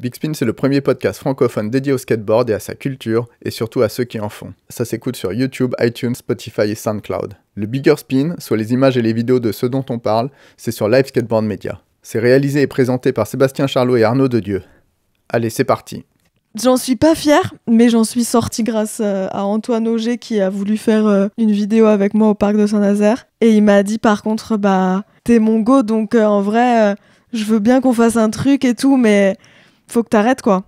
Big Spin, c'est le premier podcast francophone dédié au skateboard et à sa culture, et surtout à ceux qui en font. Ça s'écoute sur YouTube, iTunes, Spotify et SoundCloud. Le Bigger Spin, soit les images et les vidéos de ceux dont on parle, c'est sur Live Skateboard Media. C'est réalisé et présenté par Sébastien Charlot et Arnaud Dedieu. Allez, c'est parti. J'en suis pas fière, mais j'en suis sortie grâce euh, à Antoine Auger qui a voulu faire euh, une vidéo avec moi au parc de Saint-Nazaire. Et il m'a dit par contre, bah, t'es mon go, donc euh, en vrai, je veux bien qu'on fasse un truc et tout, mais faut que t'arrêtes quoi.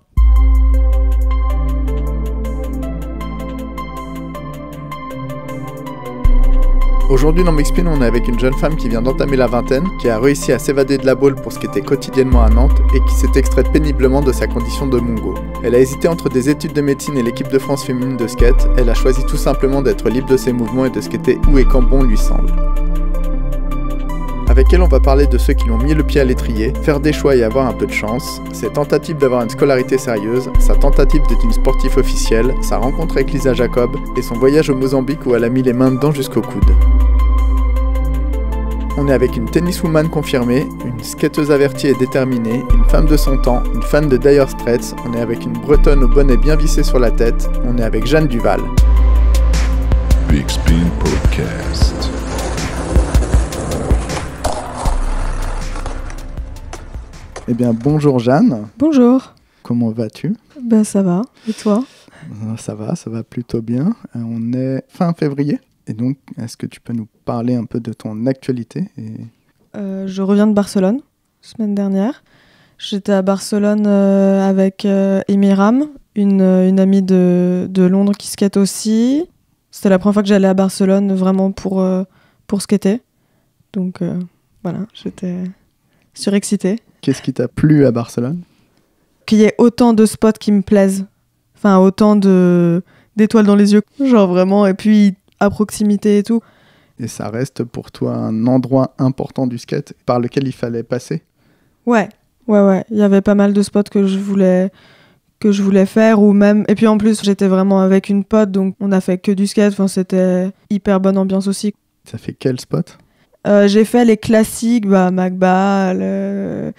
Aujourd'hui dans Mixpin, on est avec une jeune femme qui vient d'entamer la vingtaine, qui a réussi à s'évader de la boule pour ce qui était quotidiennement à Nantes et qui s'est extraite péniblement de sa condition de Mungo. Elle a hésité entre des études de médecine et l'équipe de France féminine de skate, elle a choisi tout simplement d'être libre de ses mouvements et de skater où et quand bon lui semble avec elle on va parler de ceux qui l'ont mis le pied à l'étrier, faire des choix et avoir un peu de chance, ses tentatives d'avoir une scolarité sérieuse, sa tentative d'être une sportive officielle, sa rencontre avec Lisa Jacob et son voyage au Mozambique où elle a mis les mains dedans jusqu'au coude. On est avec une tenniswoman confirmée, une skateuse avertie et déterminée, une femme de son temps, une fan de Dire Straits, on est avec une bretonne au bonnet bien vissé sur la tête, on est avec Jeanne Duval. Big Spin Podcast. Eh bien, bonjour Jeanne. Bonjour. Comment vas-tu Ben ça va. Et toi euh, Ça va, ça va plutôt bien. Euh, on est fin février. Et donc, est-ce que tu peux nous parler un peu de ton actualité euh, Je reviens de Barcelone, semaine dernière. J'étais à Barcelone avec Emiram, une, amie de, Londres qui skate aussi. C'était la première fois que j'allais à Barcelone vraiment pour, pour skater. Donc voilà, j'étais Surexcité. Qu'est-ce qui t'a plu à Barcelone Qu'il y ait autant de spots qui me plaisent. Enfin, autant de d'étoiles dans les yeux. Genre vraiment, et puis à proximité et tout. Et ça reste pour toi un endroit important du skate par lequel il fallait passer Ouais, ouais, ouais. Il y avait pas mal de spots que je voulais que je voulais faire ou même et puis en plus j'étais vraiment avec une pote donc on a fait que du skate enfin c'était hyper bonne ambiance aussi ça fait quel spot euh, j'ai fait les classiques, bah, euh,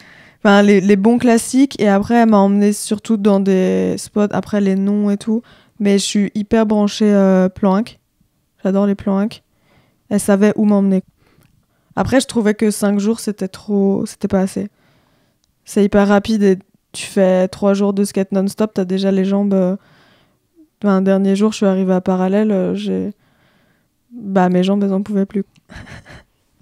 enfin, les, les, bons classiques. Et après, elle m'a emmené surtout dans des spots, après les noms et tout. Mais je suis hyper branchée euh, planque. J'adore les planques. Elle savait où m'emmener. Après, je trouvais que 5 jours, c'était trop. C'était pas assez. C'est hyper rapide et tu fais 3 jours de skate non-stop, t'as déjà les jambes. un dernier jour, je suis arrivée à parallèle, j'ai. Bah, mes jambes, elles en pouvaient plus.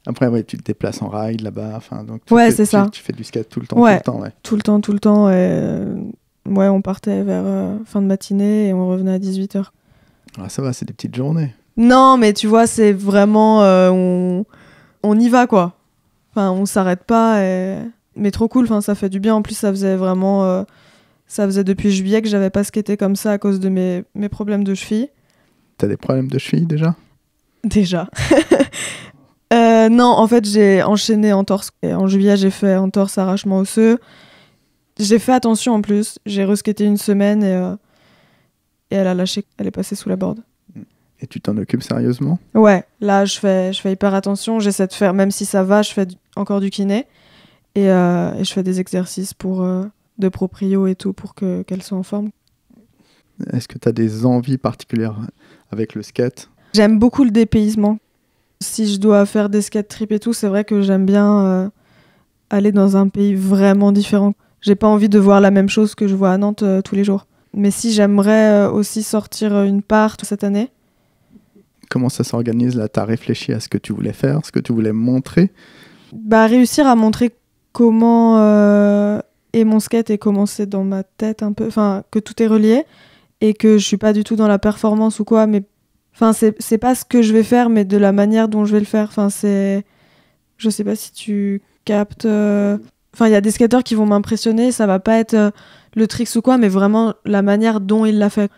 Après, ouais, tu te déplaces en ride là-bas. Enfin, donc tu ouais, c'est ça. Tu, fais du skate tout le temps, tout le temps. Tout le temps, tout le temps. Euh, ouais, on partait vers euh, fin de matinée et on revenait à 18h. Ah, ça va, c'est des petites journées. Non, mais tu vois, c'est vraiment. Euh, on, on, y va, quoi. Enfin, on s'arrête pas. Et... Mais trop cool, enfin, ça fait du bien. En plus, ça faisait vraiment. ça faisait depuis juillet que j'avais pas skaté comme ça à cause de mes, mes problèmes de cheville. T'as des problèmes de cheville déjà Déjà. Euh, non, en fait, j'ai enchaîné en torse. en juillet, j'ai fait en torse arrachement osseux. J'ai fait attention en plus. J'ai resquété une semaine euh, et, elle a lâché. Elle est passée sous la borde. Et tu t'en occupes sérieusement Ouais, là, je fais, je fais hyper attention. J'essaie de faire, même si ça va, je fais encore du kiné. Euh, et, je fais des exercices pour, de proprio et tout pour qu'elle soit en forme. Est-ce que tu as des envies particulières avec le skate J'aime beaucoup le dépaysement si je dois faire des skate trips et tout, c'est vrai que j'aime bien euh, aller dans un pays vraiment différent. J'ai pas envie de voir la même chose que je vois à Nantes euh, tous les jours. Mais si j'aimerais euh, aussi sortir une part cette année. Comment ça s'organise là T'as réfléchi à ce que tu voulais faire, ce que tu voulais montrer Bah réussir à montrer comment est mon skate et comment c'est dans ma tête un peu, enfin que tout est relié et que je suis pas du tout dans la performance ou quoi, mais Enfin, c'est pas ce que je vais faire, mais de la manière dont je vais le faire. Enfin, c'est. Je sais pas si tu captes. Euh, enfin, il y a des skateurs qui vont m'impressionner, ça va pas être euh, le trick ou quoi, mais vraiment la manière dont il l'a fait.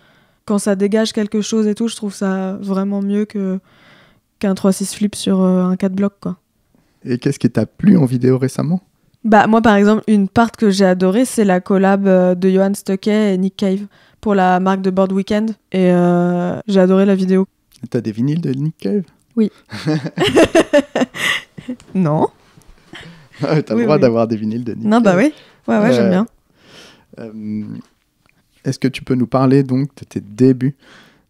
Quand ça dégage quelque chose et tout, je trouve ça vraiment mieux que qu'un 3-6 flip sur euh, un 4 bloc, quoi. Et qu'est-ce qui t'a plu en vidéo récemment Bah, moi par exemple, une part que j'ai adorée, c'est la collab de Johan Stokke et Nick Cave pour la marque de Board Weekend et euh, j'ai adoré la vidéo. T'as des vinyles de Nick Cave Oui. non. Ah, t'as le droit d'avoir des vinyles de Nick Non, bah oui. Ouais, ouais, j'aime euh, bien. Euh, est-ce que tu peux nous parler donc de tes débuts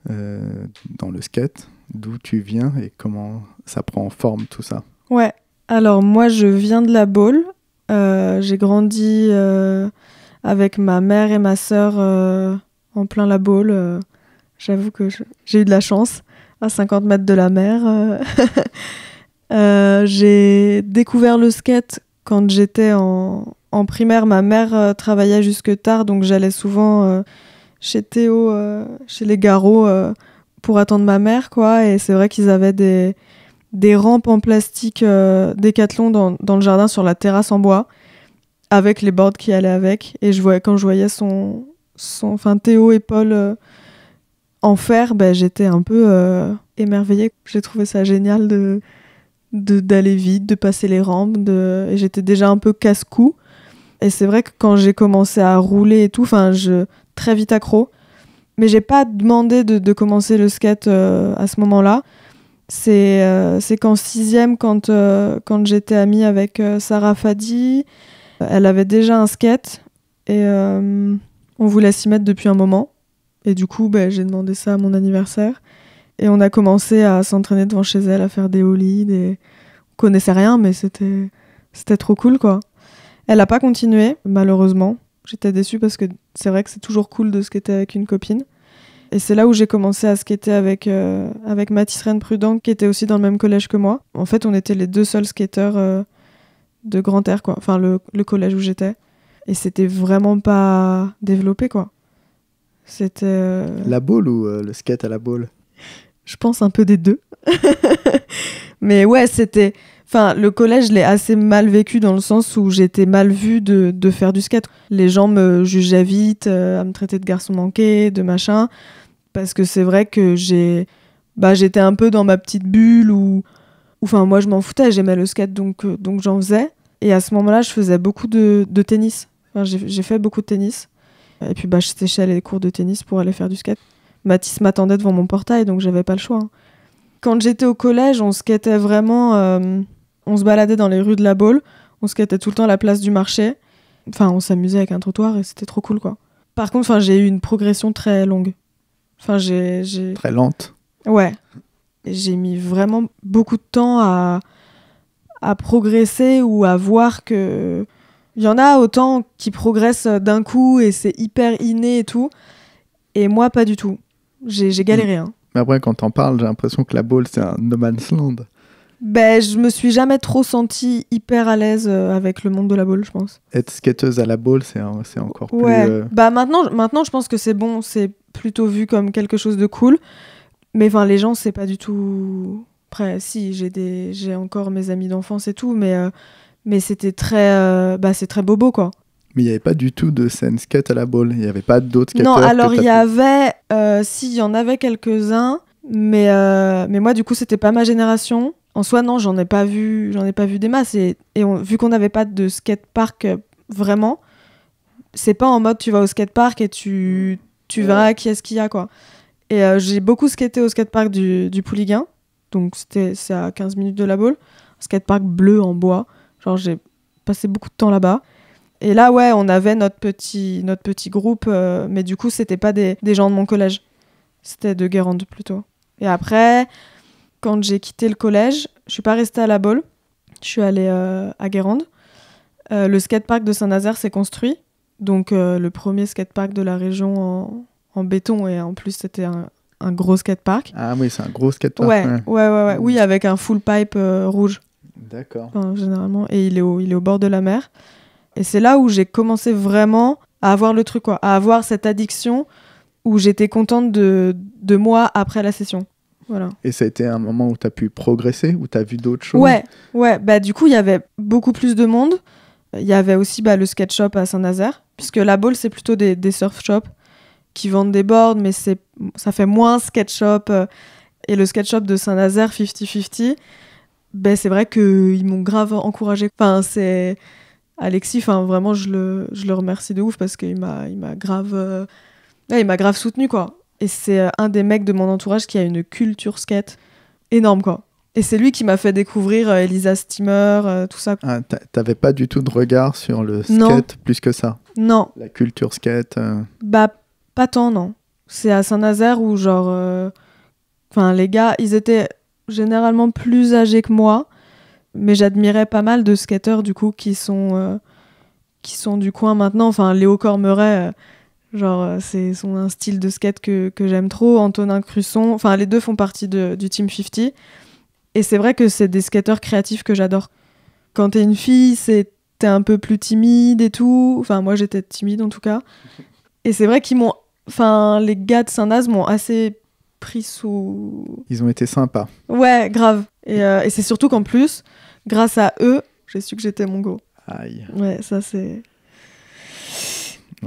dans le skate, d'où tu viens et comment ça prend forme tout ça Ouais, alors moi je viens de la Baule. j'ai grandi avec ma mère et ma sœur en plein la boule. Euh, j'avoue que j'ai eu de la chance à 50 mètres de la mer. Euh, euh, j'ai découvert le skate quand j'étais en, primaire. Ma mère travaillait jusque tard, donc j'allais souvent chez Théo, chez les Garots, pour attendre ma mère. quoi. Et c'est vrai qu'ils avaient des, rampes en plastique décathlon dans, le jardin sur la terrasse en bois, avec les boards qui allaient avec. Et je voyais, quand je voyais son, enfin Théo et Paul euh, en fer bah, j'étais un peu euh, émerveillée. J'ai trouvé ça génial de d'aller vite, de passer les rampes, j'étais déjà un peu casse-cou. Et c'est vrai que quand j'ai commencé à rouler et tout, enfin, je très vite accro. Mais j'ai pas demandé de, commencer le skate euh, à ce moment-là. C'est qu'en sixième, quand, quand j'étais amie avec Sarah Fadi, elle avait déjà un skate. Et on voulait s'y mettre depuis un moment. Et du coup, ben, j'ai demandé ça à mon anniversaire. Et on a commencé à s'entraîner devant chez elle, à faire des holies, On On connaissait rien, mais c'était, c'était trop cool, quoi. Elle a pas continué, malheureusement. J'étais déçue parce que c'est vrai que c'est toujours cool de skater avec une copine. Et c'est là où j'ai commencé à skater avec, euh, avec Mathis Reine Prudent, qui était aussi dans le même collège que moi. En fait, on était les deux seuls skateurs euh, de grand air, quoi. Enfin, le collège où j'étais. Et c'était vraiment pas développé, quoi. C'était. Euh, la boule ou euh, le skate à la boule Je pense un peu des deux. Mais ouais, c'était. Enfin, le collège, je l'ai assez mal vécu dans le sens où j'étais mal vue de, faire du skate. Les gens me jugeaient vite, euh, à me traiter de garçon manqué, de machin. Parce que c'est vrai que j'ai. Bah, j'étais un peu dans ma petite bulle où. Enfin, moi, je m'en foutais, j'aimais le skate, donc, donc j'en faisais. Et à ce moment-là, je faisais beaucoup de tennis j'ai fait beaucoup de tennis. Et puis, bah, je séchais les cours de tennis pour aller faire du skate. Mathis m'attendait devant mon portail, donc j'avais pas le choix. Hein. Quand j'étais au collège, on skatait vraiment. Euh, on se baladait dans les rues de la Baule, on skatait tout le temps à la place du marché. Enfin, on s'amusait avec un trottoir et c'était trop cool, quoi. Par contre, enfin, j'ai eu une progression très longue. Enfin, j'ai. Très lente. Ouais. J'ai mis vraiment beaucoup de temps à, à progresser ou à voir que il y en a autant qui progressent euh, d'un coup et c'est hyper inné et tout. Et moi, pas du tout. J'ai galéré. Mm. Hein. Mais après, quand t'en parles, j'ai l'impression que la balle, c'est un no man's land. Ben, je me suis jamais trop sentie hyper à l'aise euh, avec le monde de la balle, je pense. Être skateuse à la balle, c'est encore ouais. plus. Euh, bah maintenant, maintenant, je pense que c'est bon, c'est plutôt vu comme quelque chose de cool. Mais enfin, les gens, c'est pas du tout. Après, si, j'ai des... encore mes amis d'enfance et tout, mais mais c'était très, euh, bah, c'est très bobo quoi. Mais il n'y avait pas du tout de scène skate à la boule, il n'y avait pas d'autres Non, alors il y avait, euh, si, il y en avait quelques-uns, mais, euh, mais moi du coup c'était pas ma génération. En soi, non, j'en ai pas vu, j'en ai pas vu des masses. Et, vu qu'on n'avait pas de skate park euh, vraiment, c'est pas en mode tu vas au skate park et tu, tu verras qui est-ce qu'il y a quoi. Et j'ai beaucoup skaté au skatepark du, du Pouliguen, donc c'était c'est à 15 minutes de la balle skate park bleu en bois. Genre, j'ai passé beaucoup de temps là-bas. Et là, ouais, on avait notre petit, notre petit groupe, euh, mais du coup, c'était pas des, gens de mon collège. C'était de Guérande plutôt. Et après, quand j'ai quitté le collège, je suis pas restée à la bolle. Je suis allée euh, à Guérande. Euh, le skatepark de Saint-Nazaire s'est construit. Donc, euh, le premier skatepark de la région en, béton. Et en plus, c'était un, gros skatepark. Ah oui, c'est un gros skatepark. ouais. ouais, ouais. Oui, mm. avec un full pipe rouge. D'accord. généralement, et il est, au, il est au bord de la mer. Et c'est là où j'ai commencé vraiment à avoir le truc, quoi, à avoir cette addiction où j'étais contente de, de moi après la session. Voilà. Et ça a été un moment où tu as pu progresser, où tu as vu d'autres choses Ouais, ouais. Bah, du coup, il y avait beaucoup plus de monde. Il y avait aussi bah, le sketch shop à Saint-Nazaire, puisque la Ball, c'est plutôt des, des surf shops qui vendent des boards, mais ça fait moins sketch shop. Euh, et le sketch shop de Saint-Nazaire, 50-50 ben, c'est vrai qu'ils m'ont grave encouragé. Enfin, c'est. Alexis, enfin, vraiment, je le, je le remercie de ouf parce qu'il m'a, il m'a grave. Euh, il m'a grave soutenu, quoi. Et c'est euh, un des mecs de mon entourage qui a une culture skate énorme, quoi. Et c'est lui qui m'a fait découvrir euh, Elisa Steamer, tout ça. Ah, t'avais pas du tout de regard sur le skate plus que ça Non. La culture skate Bah, pas tant, non. C'est à Saint-Nazaire où, genre. Enfin, les gars, ils étaient généralement plus âgés que moi, mais j'admirais pas mal de skateurs du coup qui sont euh, qui sont du coin maintenant. Enfin, Léo Cormeret, euh, genre euh, c'est son un style de skate que, j'aime trop. Antonin Crusson, enfin les deux font partie du Team 50. Et c'est vrai que c'est des skateurs créatifs que j'adore. Quand t'es une fille, c'est t'es un peu plus timide et tout. Enfin, moi j'étais timide en tout cas. Et c'est vrai qu'ils m'ont, enfin les gars de Saint-Naz m'ont assez pris sous. Ils ont été sympas. Ouais, grave. Euh, et, c'est surtout qu'en plus, grâce à eux, j'ai su que j'étais mongo. Aïe. Ouais, ça c'est.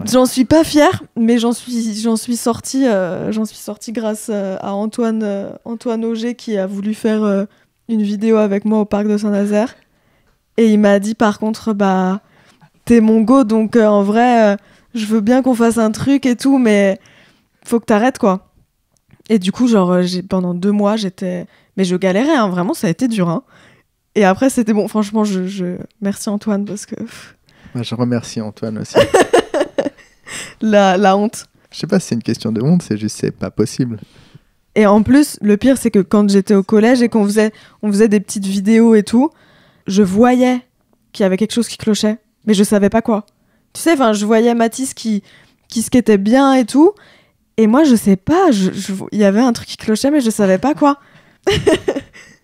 J'en suis pas fière, mais j'en suis, j'en suis sortie, euh, j'en suis sortie grâce euh, à Antoine, Antoine Auger qui a voulu faire une vidéo avec moi au parc de Saint-Nazaire. Et il m'a dit par contre, bah, t'es mon go donc en vrai, je veux bien qu'on fasse un truc et tout, mais faut que t'arrêtes quoi. Et du coup, genre, euh, pendant deux mois, j'étais. Mais je galérais, hein, vraiment, ça a été dur. Hein. Et après, c'était bon. Franchement, je, je, Merci Antoine, parce que. Je remercie Antoine aussi. la, honte. Je sais pas si c'est une question de honte, c'est juste c'est pas possible. Et en plus, le pire, c'est que quand j'étais au collège et qu'on faisait, on faisait des petites vidéos et tout, je voyais qu'il y avait quelque chose qui clochait, mais je savais pas quoi. Tu sais, enfin, je voyais Mathis qui, qui skatait bien et tout, et moi, je sais pas, il y avait un truc qui clochait, mais je savais pas quoi.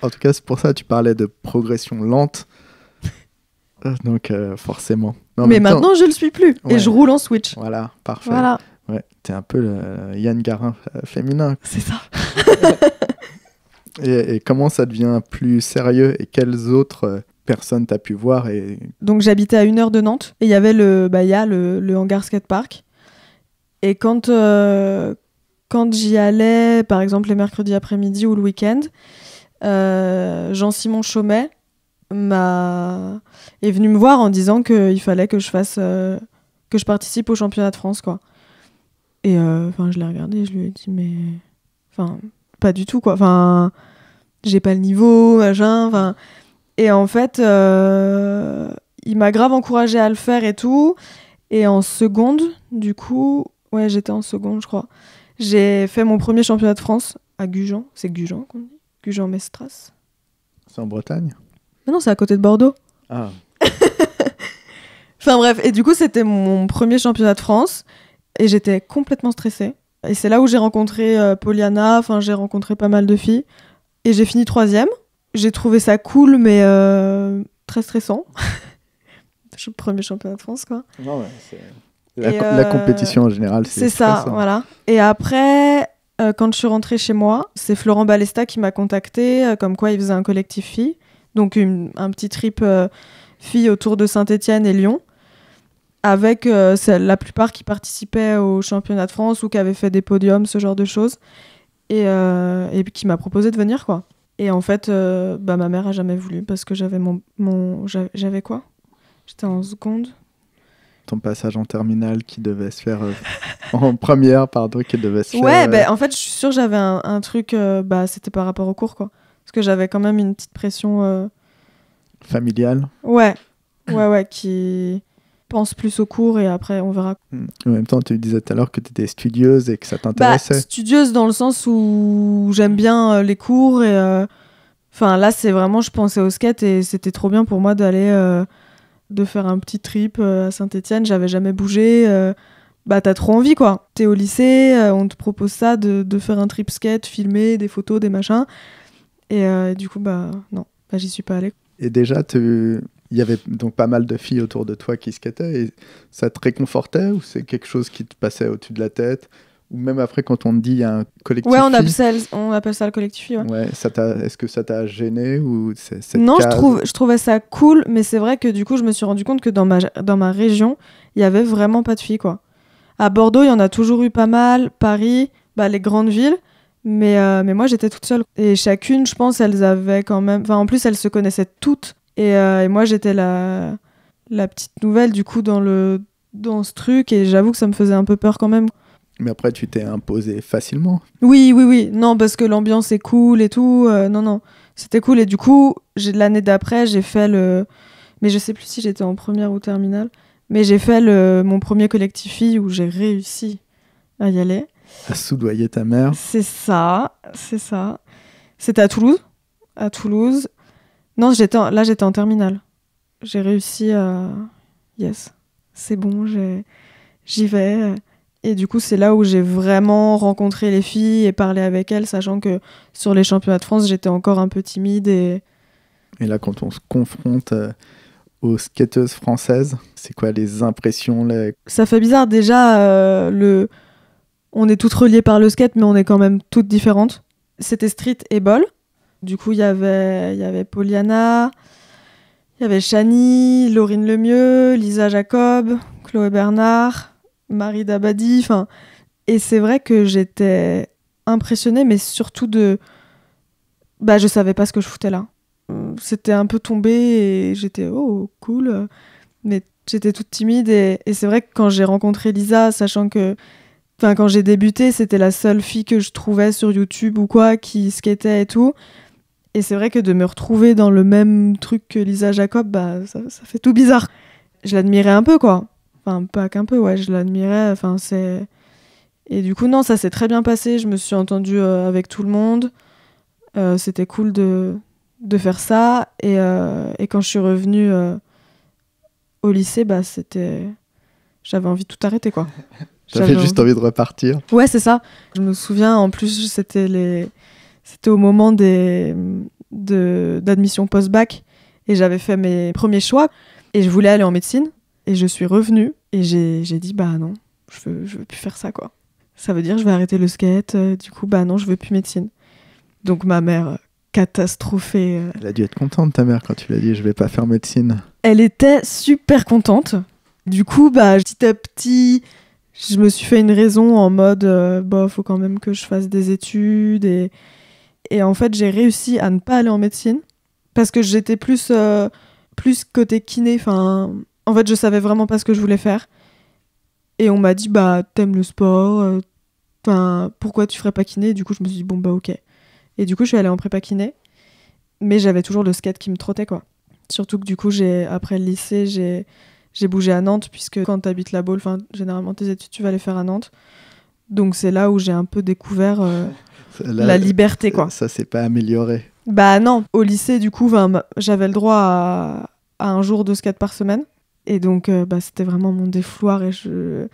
en tout cas, c'est pour ça que tu parlais de progression lente. Euh, donc, euh, forcément. mais maintenant, je le suis plus. Et je roule en Switch. Voilà, parfait. Voilà. Ouais, t'es un peu le Yann Garin euh, féminin. C'est ça. et, comment ça devient plus sérieux et quelles autres personnes t'as pu voir et... Donc, j'habitais à une heure de Nantes et il y avait le, bah, y a le, le hangar skatepark. Et quand, euh, quand j'y allais, par exemple les mercredis après-midi ou le week-end, euh, Jean-Simon Chaumet est venu me voir en disant qu'il fallait que je fasse euh, que je participe au championnat de France quoi. Et enfin je l'ai regardé, je lui ai dit mais enfin pas du tout quoi. Enfin j'ai pas le niveau, machin, enfin et en fait il m'a grave encouragé à le faire et tout. Et en seconde, du coup, Ouais, j'étais en seconde, je crois. J'ai fait mon premier championnat de France à Gujan. C'est Gujan qu'on dit Gujan-Mestras. C'est en Bretagne Mais non, c'est à côté de Bordeaux. Ah. enfin bref, et du coup, c'était mon premier championnat de France et j'étais complètement stressée. Et c'est là où j'ai rencontré euh, enfin, j'ai rencontré pas mal de filles et j'ai fini troisième. J'ai trouvé ça cool, mais euh, très stressant. premier championnat de France, quoi. Non, ouais, c'est. La, euh, compétition en général. C'est ça, voilà. Et après, euh, quand je suis rentrée chez moi, c'est Florent Balesta qui m'a contacté, euh, comme quoi il faisait un collectif filles, donc un petit trip filles autour de Saint-Étienne et Lyon, avec la plupart qui participaient au championnat de France ou qui avaient fait des podiums, ce genre de choses, et, qui m'a proposé de venir, quoi. Et en fait, bah, ma mère a jamais voulu parce que j'avais mon j'avais quoi J'étais en seconde ton passage en terminale qui devait se faire euh, en première, pardon, qui devait se ouais, faire. Ouais, ben, euh, en fait, je suis sûre j'avais un, truc, euh, bah, c'était par rapport au cours, quoi. Parce que j'avais quand même une petite pression. familiale. Ouais, ouais, ouais, qui pense plus au cours et après on verra. Hmm. En même temps, tu disais tout à l'heure que tu étais studieuse et que ça t'intéressait. Bah, studieuse dans le sens où j'aime bien les cours et. Enfin, là, c'est vraiment, je pensais au skate et c'était trop bien pour moi d'aller de faire un petit trip euh, à Saint-Etienne, j'avais jamais bougé. Euh, bah t'as trop envie quoi. T'es au lycée, euh, on te propose ça de, faire un trip skate, filmer des photos, des machins. Et, du coup bah non, bah, j'y suis pas allée. Et déjà il y avait donc pas mal de filles autour de toi qui skataient et ça te réconfortait ou c'est quelque chose qui te passait au-dessus de la tête ou même après quand on dit un collectif. Ouais, on appelle ça, le collectif. Ouais. ça est-ce que ça t'a gêné ou Non, je trouve, je trouvais ça cool, mais c'est vrai que du coup, je me suis rendu compte que dans ma dans ma région, il y avait vraiment pas de filles quoi. À Bordeaux, il y en a toujours eu pas mal. Paris, bah, les grandes villes. Mais, euh, mais moi, j'étais toute seule. Et chacune, je pense, elles avaient quand même. Enfin, en plus, elles se connaissaient toutes. Euh, et, moi, j'étais la... la petite nouvelle, du coup, dans, le... dans ce truc. Et j'avoue que ça me faisait un peu peur quand même. Mais après, tu t'es imposé facilement. Oui, oui, oui. Non, parce que l'ambiance est cool et tout. Euh, non, non. C'était cool. Et du coup, l'année d'après, j'ai fait le. Mais je sais plus si j'étais en première ou terminale. Mais j'ai fait le... mon premier collectif où j'ai réussi à y aller. À soudoyer ta mère. C'est ça, c'est ça. C'était à Toulouse. À Toulouse. Non, j'étais là, j'étais en terminale. J'ai réussi à. Yes. C'est bon, j'y vais. Et du coup, c'est là où j'ai vraiment rencontré les filles et parlé avec elles, sachant que sur les championnats de France, j'étais encore un peu timide. Et, là, quand on se confronte euh, aux skateuses françaises, c'est quoi les impressions Ça fait bizarre. Déjà, euh, le... on est toutes reliées par le skate, mais on est quand même toutes différentes. C'était Street et Ball. Du coup, y il y avait Poliana, il y avait Chani, Laurine Lemieux, Lisa Jacob, Chloé Bernard. Marie Dabadi. et c'est vrai que j'étais impressionnée, mais surtout de, bah, je savais pas ce que je foutais là. C'était un peu tombé et j'étais oh cool, mais j'étais toute timide et, c'est vrai que quand j'ai rencontré Lisa, sachant que Enfin, quand j'ai débuté, c'était la seule fille que je trouvais sur YouTube ou quoi qui skatait et tout. Et c'est vrai que de me retrouver dans le même truc que Lisa Jacob, bah ça fait tout bizarre. Je l'admirais un peu quoi. Enfin, pas qu'un peu, ouais, je l'admirais. Enfin, c'est. Et du coup, non, ça s'est très bien passé. Je me suis entendue euh, avec tout le monde. Euh, c'était cool de, de faire ça. Et, euh, et quand je suis revenue au lycée, bah, c'était. J'avais envie de tout arrêter, quoi. J'avais juste envie de repartir. Ouais, c'est ça. Je me souviens, en plus, c'était les... c'était au moment des d'admission post-bac et j'avais fait mes premiers choix et je voulais aller en médecine et je suis revenue et j'ai dit bah non, je veux, je veux plus faire ça quoi. Ça veut dire je vais arrêter le skate, euh, du coup bah non, je veux plus médecine. Donc ma mère euh, catastrophée. Euh, elle a dû être contente ta mère quand tu lui as dit je vais pas faire médecine. Elle était super contente. Du coup bah petit à petit je me suis fait une raison en mode bah faut quand même que je fasse des études et et en fait j'ai réussi à ne pas aller en médecine parce que j'étais plus plus côté kiné enfin en fait, je savais vraiment pas ce que je voulais faire. Et on m'a dit, bah, t'aimes le sport, euh, Enfin pourquoi tu ferais pas kiné Et du coup, je me suis dit, bon, bah, ok. Et du coup, je suis allée en prépa kiné, mais j'avais toujours le skate qui me trottait, quoi. Surtout que du coup, j'ai après le lycée, j'ai j'ai bougé à Nantes, puisque quand t'habites la Baule, généralement, tes études, tu vas les faire à Nantes. Donc, c'est là où j'ai un peu découvert euh, la liberté, quoi. Ça s'est pas amélioré. Bah non, au lycée, du coup, j'avais le droit à un jour de skate par semaine. Et donc, euh, bah, c'était vraiment mon défloir et je,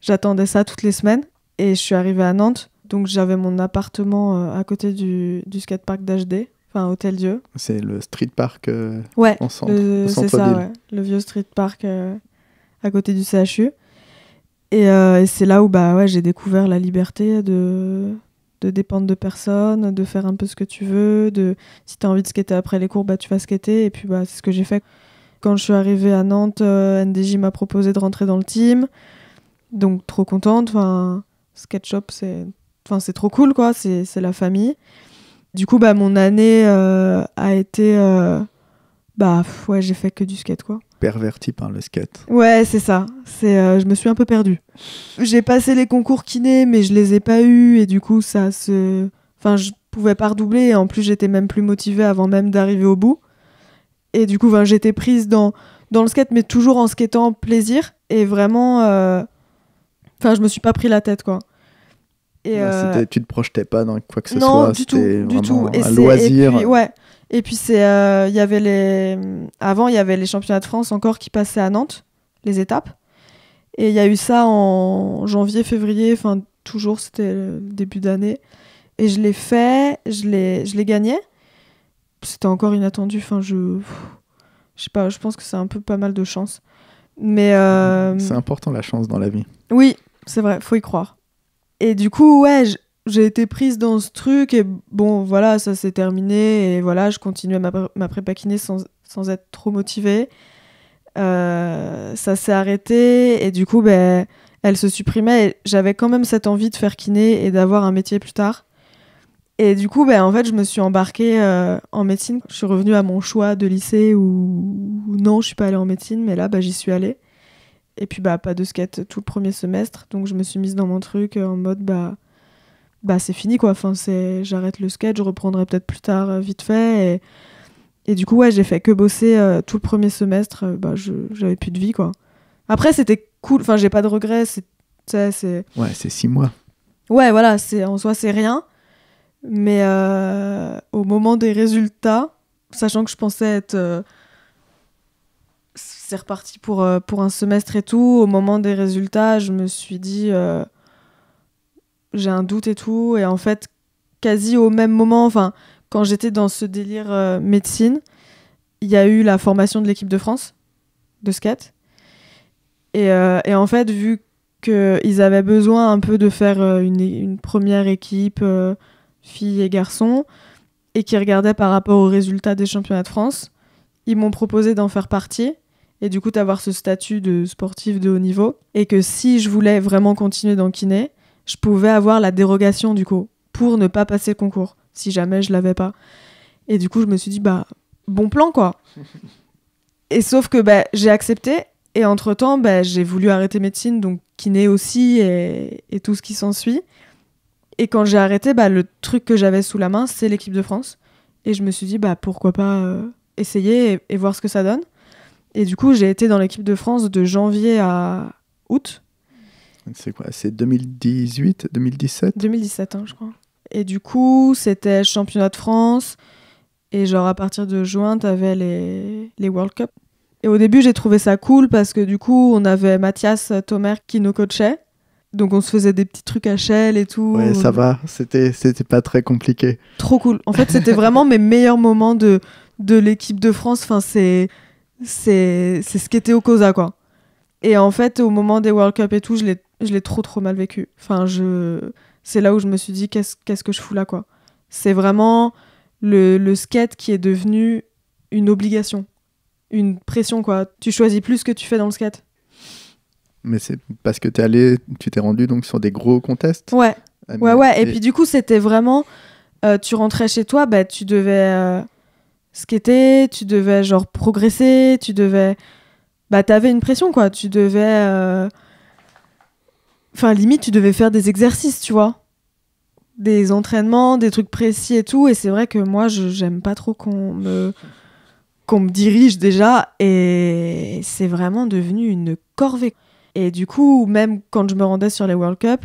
j'attendais ça toutes les semaines. Et je suis arrivée à Nantes, donc j'avais mon appartement euh, à côté du, du skatepark d'HD, enfin Hôtel Dieu. C'est le street park euh, ouais, en c'est ça, le vieux street park à côté du CHU. Et, c'est là où bah, ouais, j'ai découvert la liberté de, de dépendre de personne, de faire un peu ce que tu veux, de si tu as envie de skater après les cours, bah, tu vas skater. Et puis bah, c'est ce que j'ai fait. Quand je suis arrivée à Nantes, euh, NDJ m'a proposé de rentrer dans le team. Donc trop contente. Enfin, SketchUp, c'est enfin, trop cool, quoi. C'est la famille. Du coup, bah, mon année euh, a été... Euh, bah ouais, j'ai fait que du skate, quoi. Perverti par le skate. Ouais, c'est ça. C'est, je me suis un peu perdue. J'ai passé les concours kiné, mais je les ai pas eus. Et du coup, ça se... Enfin, je pouvais pas redoubler. Et en plus, j'étais même plus motivée avant même d'arriver au bout. Et du coup, j'étais prise dans, dans le skate, mais toujours en skatant plaisir. Et vraiment, euh, enfin, je me suis pas pris la tête, quoi. Et euh, tu te projetais pas dans quoi que ce soit. Du tout, du tout. un loisir. Et puis, ouais. Et puis c'est, il euh, y avait les, avant il y avait les championnats de France encore qui passaient à Nantes, les étapes. Et il y a eu ça en janvier, février, enfin toujours c'était début d'année. Et je l'ai fait, je l'ai, je l'ai gagné c'était encore inattendu. Enfin, je. Je sais pas, je pense que c'est un peu pas mal de chance. Mais. Euh, c'est important la chance dans la vie. Oui, c'est vrai, faut y croire. Et du coup, ouais, j'ai été prise dans ce truc et bon, voilà, ça s'est terminé et voilà, je continuais ma, prépa kiné sans, être trop motivée. Euh, ça s'est arrêté et du coup, ben, elle se supprimait. J'avais quand même cette envie de faire kiné et d'avoir un métier plus tard. Et du coup, ben, en fait, je me suis embarquée euh, en médecine. Je suis revenue à mon choix de lycée ou non, je suis pas allée en médecine, mais là, ben, j'y suis allée. Et puis, bah, pas de skate tout le premier semestre. Donc, je me suis mise dans mon truc euh, en mode, bah, bah c'est fini quoi. Enfin, j'arrête le skate, je reprendrai peut-être plus tard, euh, vite fait. Et, et du coup, ouais, j'ai fait que bosser tout le premier semestre. bah, je, j'avais plus de vie, quoi. Après, c'était cool. Enfin, j'ai pas de regrets. C'est, c'est... Ouais, c'est six mois. Ouais, voilà. C'est, en soi, c'est rien. Mais euh, au moment des résultats, sachant que je pensais être. Euh, c'est reparti pour, euh, pour un semestre et tout. Au moment des résultats, je me suis dit. j'ai un doute et tout. Et en fait, quasi au même moment, enfin, quand j'étais dans ce délire médecine, il y a eu la formation de l'équipe de France de skate. Et, et en fait, vu qu'ils avaient besoin un peu de faire une, une première équipe filles et garçons, et qui regardaient par rapport aux résultats des championnats de France. Ils m'ont proposé d'en faire partie et du coup d'avoir ce statut de sportif de haut niveau et que si je voulais vraiment continuer dans kiné, je pouvais avoir la dérogation du coup pour ne pas passer le concours si jamais je l'avais pas. Et du coup, je me suis dit bah bon plan quoi. et sauf que bah, j'ai accepté et entre-temps, bah, j'ai voulu arrêter médecine donc kiné aussi et tout ce qui s'ensuit. Et quand j'ai arrêté, bah, le truc que j'avais sous la main, c'est l'équipe de France. Et je me suis dit, bah, pourquoi pas euh, essayer et, voir ce que ça donne. Et du coup, j'ai été dans l'équipe de France de janvier à août. C'est quoi C'est 2018, 2017 2017, je crois. Et du coup, c'était championnat de France. Et genre, à partir de juin, t'avais les, les World Cup. Et au début, j'ai trouvé ça cool parce que du coup, on avait Mathias Thomer qui nous coachait. Donc on se faisait des petits trucs à shell et tout. Ouais, ça va, c'était c'était pas très compliqué. Trop cool. En fait, c'était vraiment mes meilleurs moments de de l'équipe de France. Enfin, c'est c'est c'est ce qui était au Causa, quoi. Et en fait, au moment des World Cup et tout, je l'ai trop trop mal vécu. Enfin, je c'est là où je me suis dit qu'est-ce quest que je fous là quoi. C'est vraiment le le skate qui est devenu une obligation, une pression quoi. Tu choisis plus ce que tu fais dans le skate. Mais c'est parce que es allé, tu t'es rendu donc sur des gros contests. Ouais. Ah, ouais, ouais. Et, puis du coup, c'était vraiment, euh, tu rentrais chez toi, bah tu devais euh, skater, tu devais genre progresser, tu devais, bah t'avais une pression quoi. Tu devais, euh, enfin limite, tu devais faire des exercices, tu vois, des entraînements, des trucs précis et tout. Et c'est vrai que moi, je j'aime pas trop qu'on me qu'on me dirige déjà et c'est vraiment devenu une corvée. Et du coup, même quand je me rendais sur les World Cup,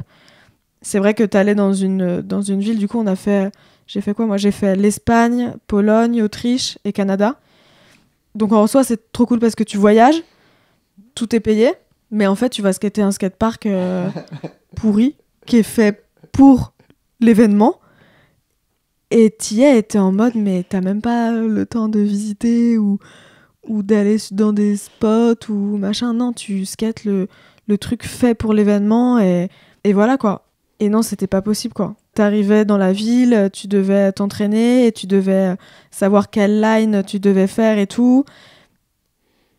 c'est vrai que tu allais dans une, dans une ville, du coup, on a fait. J'ai fait quoi Moi, j'ai fait l'Espagne, Pologne, Autriche et Canada. Donc en soi, c'est trop cool parce que tu voyages, tout est payé, mais en fait, tu vas skater un skatepark park euh, pourri qui est fait pour l'événement. Et t'y es, et es en mode, mais t'as même pas le temps de visiter ou ou d'aller dans des spots ou machin. Non, tu skates le, le truc fait pour l'événement et, et voilà quoi. Et non, c'était pas possible quoi. T'arrivais dans la ville, tu devais t'entraîner et tu devais savoir quelle line tu devais faire et tout.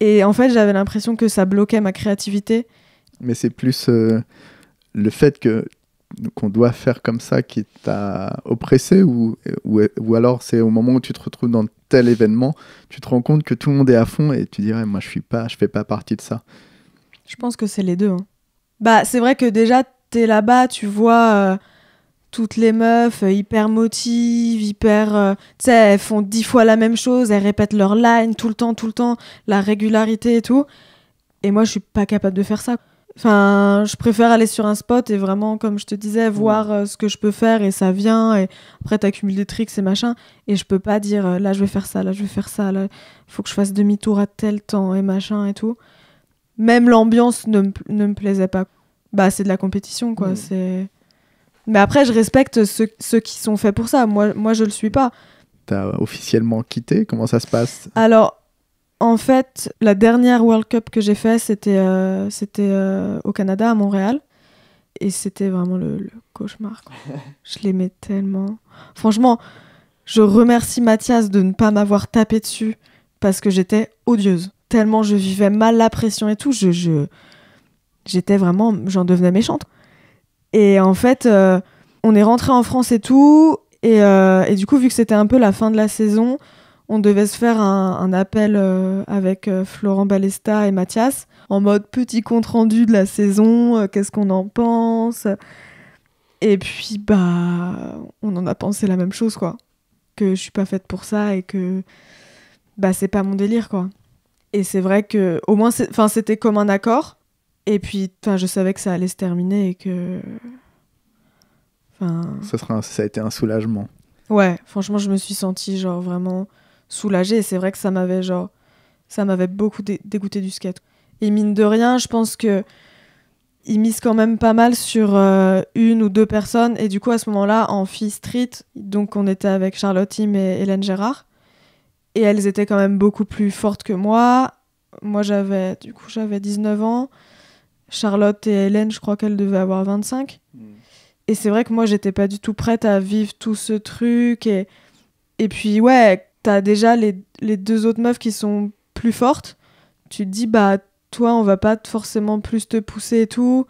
Et en fait, j'avais l'impression que ça bloquait ma créativité. Mais c'est plus euh, le fait que qu'on doit faire comme ça qui t'a oppressé ou, ou, alors c'est au moment où tu te retrouves dans tel événement, tu te rends compte que tout le monde est à fond et tu dirais moi je suis pas, je fais pas partie de ça. Je pense que c'est les deux. Hein. Bah c'est vrai que déjà t'es là-bas, tu vois euh, toutes les meufs euh, hyper motivées hyper, euh, tu sais elles font dix fois la même chose, elles répètent leur line tout le temps, tout le temps, la régularité et tout. Et moi je suis pas capable de faire ça. Enfin, je préfère aller sur un spot et vraiment, comme je te disais, voir euh, ce que je peux faire et ça vient. Et après, t'accumules des tricks et machin. Et je peux pas dire euh, là, je vais faire ça, là, je vais faire ça, là, faut que je fasse demi-tour à tel temps et machin et tout. Même l'ambiance ne, ne me plaisait pas. Bah, c'est de la compétition, quoi. C'est. Mais après, je respecte ceux, qui sont faits pour ça. Moi, moi je le suis pas. T'as officiellement quitté Comment ça se passe Alors, en fait, la dernière World Cup que j'ai faite, c'était euh, euh, au Canada, à Montréal. Et c'était vraiment le, cauchemar. je l'aimais tellement. Franchement, je remercie Mathias de ne pas m'avoir tapé dessus parce que j'étais odieuse. Tellement je vivais mal la pression et tout. j'étais vraiment, j'en devenais méchante. Et en fait, euh, on est rentré en France et tout. et du coup, vu que c'était un peu la fin de la saison, on devait se faire un, appel euh, avec euh, Florent Balesta et Mathias en mode petit compte rendu de la saison, euh, qu'est-ce qu'on en pense. Et puis bah on en a pensé la même chose quoi, que je suis pas faite pour ça et que bah c'est pas mon délire quoi. Et c'est vrai que au moins enfin c'était comme un accord et puis je savais que ça allait se terminer et que enfin ça sera ça a été un soulagement. Ouais, franchement, je me suis sentie genre vraiment soulagé Et c'est vrai que ça m'avait genre, ça m'avait beaucoup dégoûté du skate. Et mine de rien, je pense que ils misent quand même pas mal sur euh, une ou deux personnes. Et du coup, à ce moment-là, en fille street, donc on était avec Charlotte Tim et Hélène Gérard. Et elles étaient quand même beaucoup plus fortes que moi. Moi, j'avais, du coup, j'avais 19 ans. Charlotte et Hélène, je crois qu'elles devaient avoir 25. Hmm. Et c'est vrai que moi, j'étais pas du tout prête à vivre tout ce truc. Et, et puis, ouais, t'as déjà les, les, deux autres meufs qui sont plus fortes. Tu te dis, bah, toi, on va pas forcément plus te pousser et tout.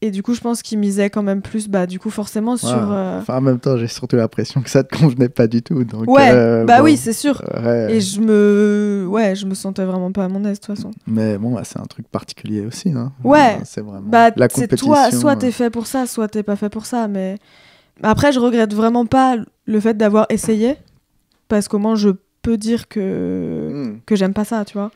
Et du coup, je pense qu'ils misaient quand même plus, bah, du coup, forcément sur. Euh, enfin, en même temps, j'ai surtout l'impression que ça te convenait pas du tout. Donc, ouais, euh, bah oui, c'est sûr. Et je me. Ouais, je me sentais vraiment pas à mon aise, de toute façon. Mais bon, bah, c'est un truc particulier aussi, hein. Ouais. C'est vraiment. Bah, la compétition. Toi, soit euh. t'es fait pour ça, soit t'es pas fait pour ça. Mais après, je regrette vraiment pas le fait d'avoir essayé parce qu'au moins je peux dire que, hmm. que j'aime pas ça, tu vois.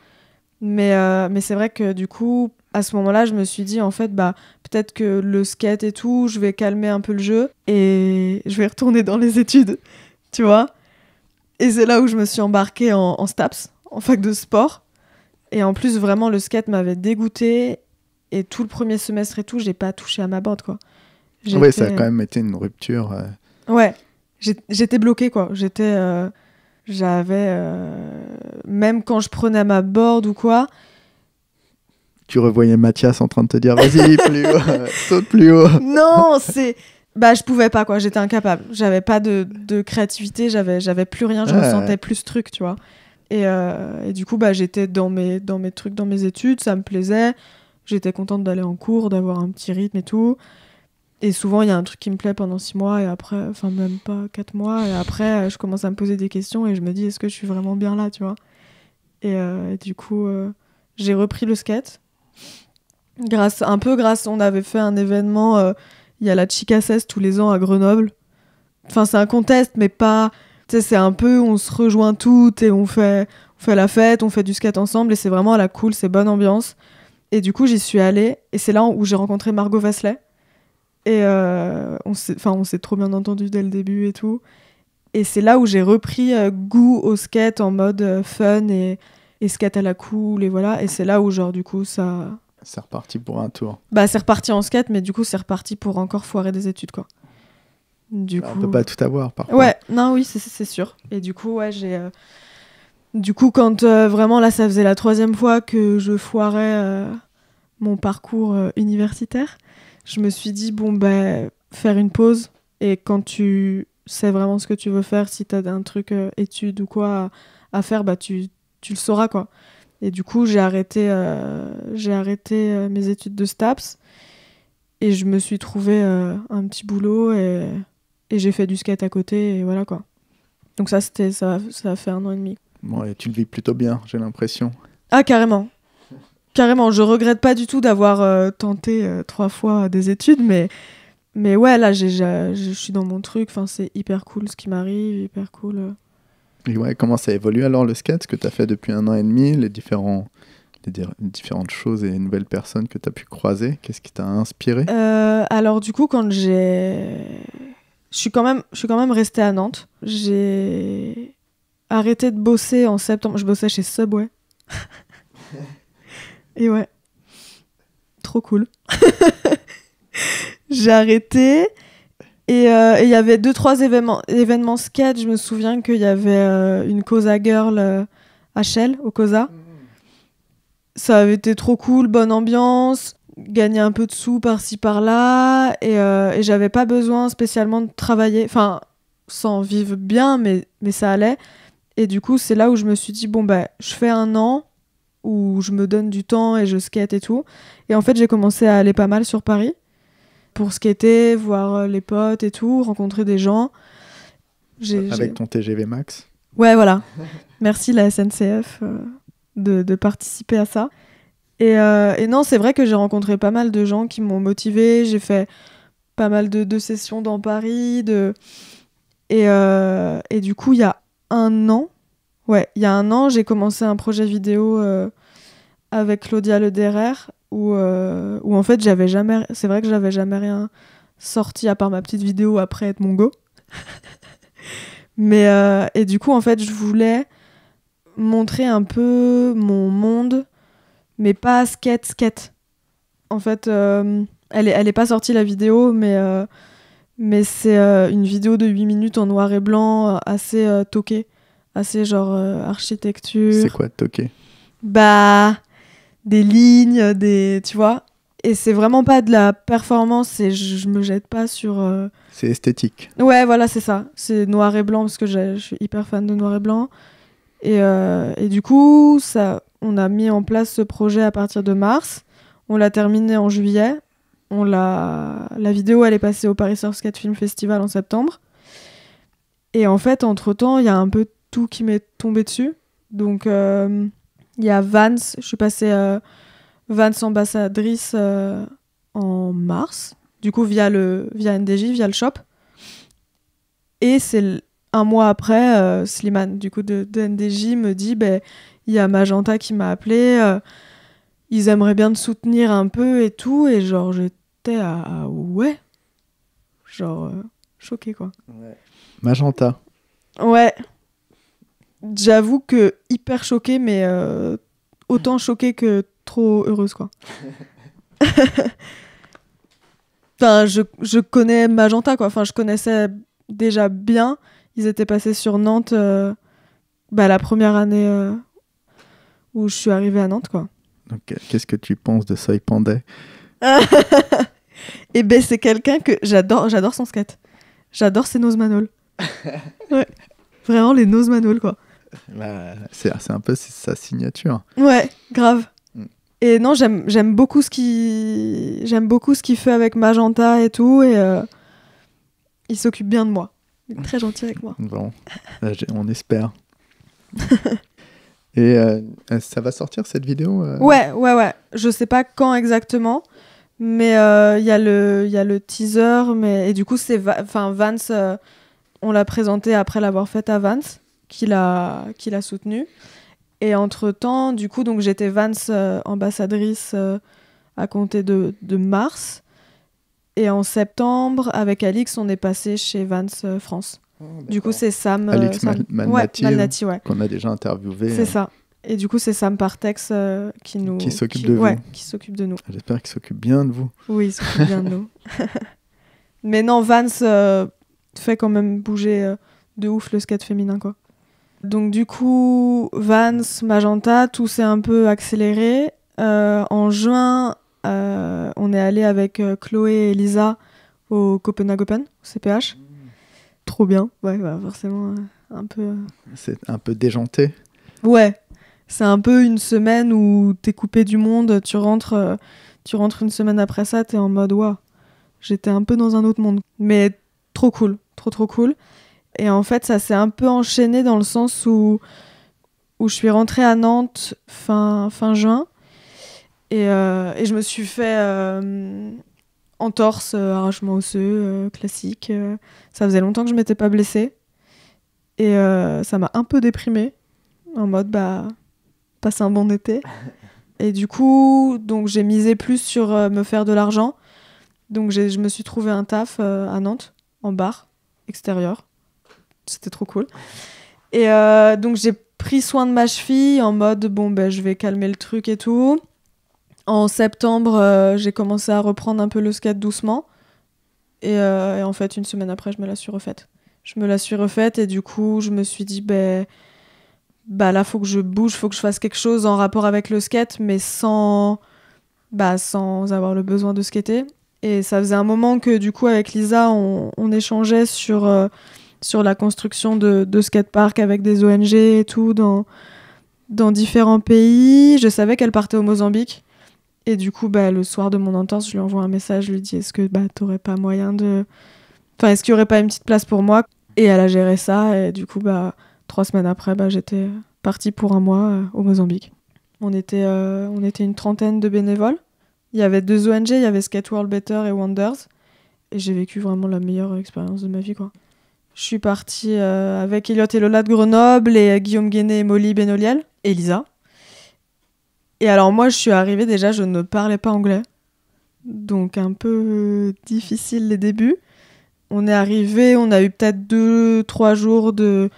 Mais, euh, mais c'est vrai que du coup, à ce moment-là, je me suis dit, en fait, bah, peut-être que le skate et tout, je vais calmer un peu le jeu et je vais retourner dans les études, tu vois. Et c'est là où je me suis embarquée en, STAPS, en fac de sport. Et en plus, vraiment, le skate m'avait dégoûté. Et tout le premier semestre et tout, j'ai pas touché à ma bande, quoi. ouais ça a quand même été une rupture. Euh. Ouais, j'étais bloquée, quoi. J'étais. Euh, j'avais euh, même quand je prenais ma board ou quoi tu revoyais Mathias en train de te dire vas-y plus haut saute plus haut non c'est bah je pouvais pas quoi j'étais incapable j'avais pas de, créativité j'avais j'avais plus rien je ressentais plus ce truc tu vois et, euh, et, du coup bah j'étais dans mes dans mes trucs dans mes études ça me plaisait j'étais contente d'aller en cours d'avoir un petit rythme et tout et souvent, il y a un truc qui me plaît pendant six mois et après, enfin même pas quatre mois. Et après, euh, je commence à me poser des questions et je me dis, est-ce que je suis vraiment bien là, tu vois et, euh, du coup, euh, j'ai repris le skate. Grâce, un peu grâce, on avait fait un événement, il y a la Chica tous les ans à Grenoble. Enfin, c'est un contest, mais pas... Tu sais, c'est un peu, on se rejoint toutes et on fait, on fait la fête, on fait du skate ensemble et c'est vraiment à la cool, c'est bonne ambiance. Et du coup, j'y suis allée et c'est là où j'ai rencontré Margot Vasselet et euh, on s'est trop bien entendu dès le début et tout. Et c'est là où j'ai repris euh, goût au skate en mode euh, fun et, skate à la cool et voilà. Et c'est là où genre du coup ça... C'est reparti pour un tour. Bah c'est reparti en skate mais du coup c'est reparti pour encore foirer des études quoi. Du bah, coup... On peut pas tout avoir par contre. Ouais, non oui c'est sûr. Et du coup j'ai... Du coup quand vraiment là ça faisait la troisième fois que je foirais mon parcours universitaire je me suis dit, bon, bah, faire une pause. Et quand tu sais vraiment ce que tu veux faire, si tu as un truc euh, étude ou quoi à, faire, bah, tu, le sauras, quoi. Et du coup, j'ai arrêté, euh, j'ai arrêté euh, mes études de STAPS et je me suis trouvé un petit boulot et, j'ai fait du skate à côté et voilà quoi. Donc ça, ça, ça fait un an et demi. Ouais, tu le vis plutôt bien, j'ai l'impression. Ah, carrément carrément, je regrette pas du tout d'avoir euh, tenté euh, trois fois des études, mais, mais ouais, là, je suis dans mon truc. Enfin, c'est hyper cool ce qui m'arrive, hyper cool. Euh. Et ouais, comment ça évolue alors le skate, ce que tu as fait depuis un an et demi, les, différents, différentes choses et les nouvelles personnes que tu as pu croiser Qu'est-ce qui t'a inspiré Alors, du coup, quand j'ai. Je suis quand même, je suis quand même restée à Nantes. J'ai arrêté de bosser en septembre. Je bossais chez Subway. Et ouais. Trop cool. j'ai arrêté. Euh, et il y avait deux, trois événements, événements skate. Je me souviens qu'il y avait euh, une Cosa Girl euh, à Shell, au Cosa. Ça avait été trop cool, bonne ambiance, gagner un peu de sous par-ci par-là. Et, et j'avais pas besoin spécialement de travailler. Enfin, sans vivre bien, mais, mais ça allait. Et du coup, c'est là où je me suis dit, bon, ben, je fais un an où je me donne du temps et je skate et tout. Et en fait, j'ai commencé à aller pas mal sur Paris pour skater, voir euh, les potes et tout, rencontrer des gens. Avec ton TGV Max Ouais, voilà. Merci la SNCF euh, de, participer à ça. Euh, et, non, c'est vrai que j'ai rencontré pas mal de gens qui m'ont motivé. J'ai fait pas mal de, sessions dans Paris. De... Et, et du coup, il y a un an, Ouais, il y a un an, j'ai commencé un projet vidéo euh, avec Claudia Lederer où, euh, où en fait, j'avais jamais. C'est vrai que j'avais jamais rien sorti à part ma petite vidéo après être mon go. Mais euh, et du coup, en fait, je voulais montrer un peu mon monde, mais pas skate skate. En fait, elle, est, pas sortie la vidéo, mais, mais c'est une vidéo de 8 minutes en noir et blanc, assez toquée, assez genre euh, architecture. C'est quoi toqué Bah, des lignes, des. Tu vois Et c'est vraiment pas de la performance et je, me jette pas sur. Euh, c'est esthétique. Ouais, voilà, c'est ça. C'est noir et blanc parce que je suis hyper fan de noir et blanc. Euh, et, du coup, ça, on a mis en place ce projet à partir de mars. On l'a terminé en juillet. On l'a, la vidéo, elle est passée au Paris Source 4 Film Festival en septembre. Et en fait, entre temps, il y a un peu tout qui m'est tombé dessus. Donc, euh, il y a Vance, je suis passée euh, Vance ambassadrice euh, en mars, du coup via, le, via NDJ, via le shop. Et c'est un mois après, Slimane, du coup de, de NDJ, me dit, ben, il y a Magenta qui m'a appelé, ils aimeraient bien te soutenir un peu et tout, et genre j'étais à, ouais, genre choqué quoi. Magenta. Ouais, j'avoue que hyper choquée, mais euh, autant choquée que trop heureuse, quoi. enfin, je, je, connais Magenta, quoi. Enfin, je connaissais déjà bien. Ils étaient passés sur Nantes euh, bah, la première année euh, où je suis arrivée à Nantes, quoi. qu'est-ce que tu penses de Soy Pandey Et eh ben, c'est quelqu'un que j'adore. J'adore son skate. J'adore ses nose manoles. ouais. Vraiment les nose quoi. Bah, c'est un peu sa signature. Ouais, grave. Mm. Et non, j'aime beaucoup ce qu'il j'aime beaucoup ce qu'il fait avec Magenta et tout, et euh, il s'occupe bien de moi. Il est très gentil avec moi. Bon, on espère. et euh, ça va sortir cette vidéo euh? Ouais, ouais, ouais. Je sais pas quand exactement, mais il y a le il le teaser, mais et du coup c'est enfin Vance, on l'a présenté après l'avoir faite à Vance qui l'a qui soutenu. Et entre-temps, du coup, donc j'étais Vance euh, ambassadrice euh, à compter de, de, mars. Et en septembre, avec Alix, on est passé chez Vance euh, France. Ah, du coup, c'est Sam, Alix Malnati, qu'on a déjà interviewé. C'est ça. Et du coup, c'est Sam Partex qui nous qui s'occupe de vous. qui s'occupe de nous. Ah, j'espère qu'il s'occupe bien de vous. Oui, il s'occupe bien de nous. Mais non, Vance fait quand même bouger de ouf le skate féminin, quoi. Donc du coup, Vans, Magenta, tout s'est un peu accéléré. Euh, en juin, euh, on est allé avec euh, Chloé et Lisa au Copenhague Open, au CPH. Trop bien, ouais, bah, forcément, un peu... C'est un peu déjanté. Ouais, c'est un peu une semaine où t'es coupé du monde, tu rentres, tu rentres une semaine après ça, t'es en mode, waouh, j'étais un peu dans un autre monde. Mais trop cool, trop trop cool. Et en fait, ça s'est un peu enchaîné dans le sens où, où je suis rentrée à Nantes fin, fin juin. Et, euh, et je me suis fait euh, entorse, euh, arrachement osseux, euh, classique. ça faisait longtemps que je m'étais pas blessée. Et ça m'a un peu déprimée. En mode, bah, passe un bon été. Et du coup, donc j'ai misé plus sur me faire de l'argent. Donc je me suis trouvé un taf à Nantes, en bar extérieur c'était trop cool. Et euh, donc j'ai pris soin de ma cheville en mode bon ben je vais calmer le truc et tout. En septembre, euh, j'ai commencé à reprendre un peu le skate doucement. Euh, et, en fait, une semaine après, je me la suis refaite. Je me la suis refaite et du coup, je me suis dit, ben, bah, bah là, faut que je bouge, faut que je fasse quelque chose en rapport avec le skate, mais sans, bah, sans avoir le besoin de skater. Et ça faisait un moment que, du coup, avec Lisa, on, on échangeait sur sur la construction de, skate park avec des ONG et tout dans, dans différents pays. Je savais qu'elle partait au Mozambique. Et du coup, bah, le soir de mon entente je lui envoie un message, je lui dis est-ce que bah, t'aurais pas moyen de. Enfin, est-ce qu'il y aurait pas une petite place pour moi Et elle a géré ça. Et du coup, bah, trois semaines après, bah, j'étais partie pour un mois euh, au Mozambique. On était, euh, on était une trentaine de bénévoles. Il y avait deux ONG, il y avait Skate World Better et Wonders. Et j'ai vécu vraiment la meilleure expérience de ma vie. quoi. Je suis partie euh, avec Elliot et Lola de Grenoble et euh, Guillaume Guéné et Molly Benoliel Elisa. Et alors moi, je suis arrivée déjà, je ne parlais pas anglais. Donc un peu euh, difficile les débuts. On est arrivé, on a eu peut-être deux, trois jours de,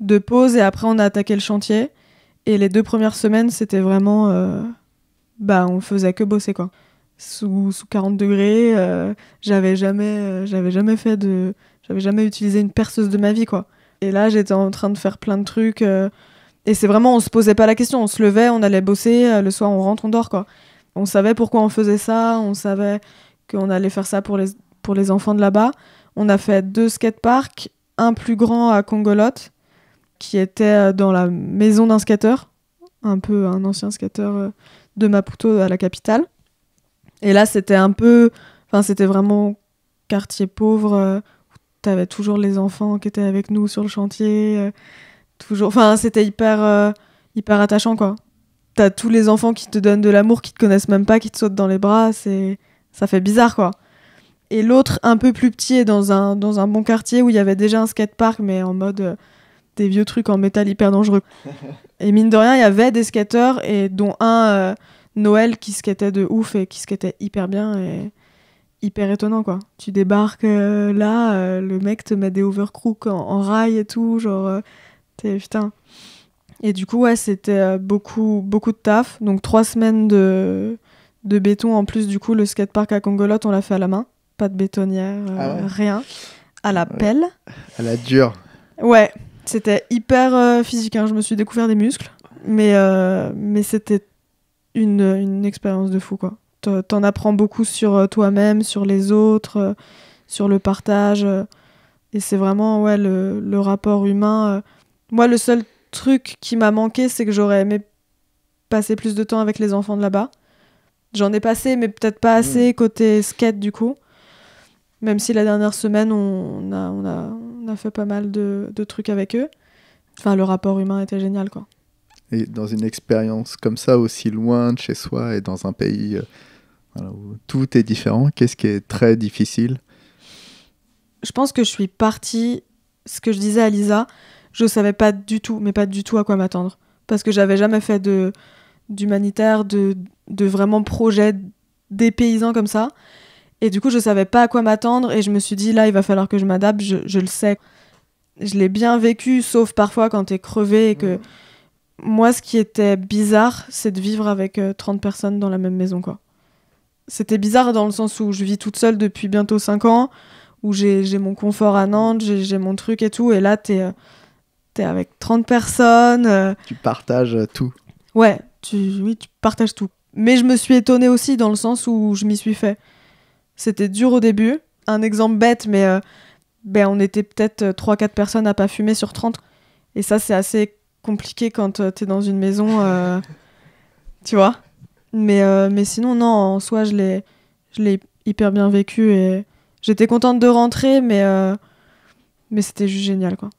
de pause et après on a attaqué le chantier. Et les deux premières semaines, c'était vraiment... bah on faisait que bosser quoi. Sous, sous 40 degrés, j'avais jamais, j'avais jamais fait de j'avais jamais utilisé une perceuse de ma vie, quoi. Et là, j'étais en train de faire plein de trucs. Euh, et c'est vraiment, on se posait pas la question. On se levait, on allait bosser, euh, le soir, on rentre, on dort, quoi. On savait pourquoi on faisait ça, on savait qu'on allait faire ça pour les, pour les enfants de là-bas. On a fait deux skateparks, un plus grand à Congolotte, qui était euh, dans la maison d'un skateur, un peu un ancien skateur de Maputo à la capitale. Et là, c'était un peu. Enfin, c'était vraiment quartier pauvre t'avais toujours les enfants qui étaient avec nous sur le chantier. Euh, toujours. Enfin, c'était hyper, euh, hyper attachant, quoi. T'as tous les enfants qui te donnent de l'amour, qui te connaissent même pas, qui te sautent dans les bras. C'est, ça fait bizarre, quoi. Et l'autre, un peu plus petit, est dans un, dans un bon quartier où il y avait déjà un skatepark, mais en mode euh, des vieux trucs en métal hyper dangereux. Et mine de rien, il y avait des skateurs, et dont un, Noël, qui skatait de ouf et qui skatait hyper bien. Et hyper étonnant quoi. Tu débarques euh, là, euh, le mec te met des overcrooks en, rail et tout, genre euh, t'es putain. Et du coup ouais c'était beaucoup beaucoup de taf, donc trois semaines de, de béton en plus du coup le skatepark à Congolotte on l'a fait à la main, pas de bétonnière, ah rien, à la pelle. À la dure. Ouais, c'était hyper physique, hein. je me suis découvert des muscles, mais, mais c'était une, une expérience de fou quoi t'en apprends beaucoup sur euh, toi-même, sur les autres, euh, sur le partage. Euh. Et c'est vraiment ouais, le, le rapport humain. Moi, le seul truc qui m'a manqué, c'est que j'aurais aimé passer plus de temps avec les enfants de là-bas. J'en ai passé, mais peut-être pas assez mmh. côté skate du coup. Même si la dernière semaine, on a, on a, on a fait pas mal de, de, trucs avec eux. Enfin, le rapport humain était génial, quoi. Et dans une expérience comme ça, aussi loin de chez soi et dans un pays tout est différent Qu'est-ce qui est très difficile Je pense que je suis partie, ce que je disais à Lisa, je savais pas du tout, mais pas du tout à quoi m'attendre. Parce que j'avais jamais fait de d'humanitaire, de, de vraiment projet des paysans comme ça. Et du coup, je savais pas à quoi m'attendre et je me suis dit, là, il va falloir que je m'adapte, je, le sais. Je l'ai bien vécu, sauf parfois quand tu es crevé et que. Moi, ce qui était bizarre, c'est de vivre avec 30 euh, personnes dans la même maison, quoi. C'était bizarre dans le sens où je vis toute seule depuis bientôt 5 ans, où j'ai mon confort à Nantes, j'ai mon truc et tout, et là, t'es euh, es avec 30 personnes. Euh. Tu partages euh, tout. Ouais, tu, oui, tu partages tout. Mais je me suis étonnée aussi dans le sens où je m'y suis fait. C'était dur au début. Un exemple bête, mais ben, on était peut-être 3-4 personnes à pas fumer sur 30. Et ça, c'est assez compliqué quand t'es dans une maison. tu vois euh, mais, sinon, non, en soi, je l'ai, hyper bien vécu et j'étais contente de rentrer, mais, euh, c'était juste génial. Quoi.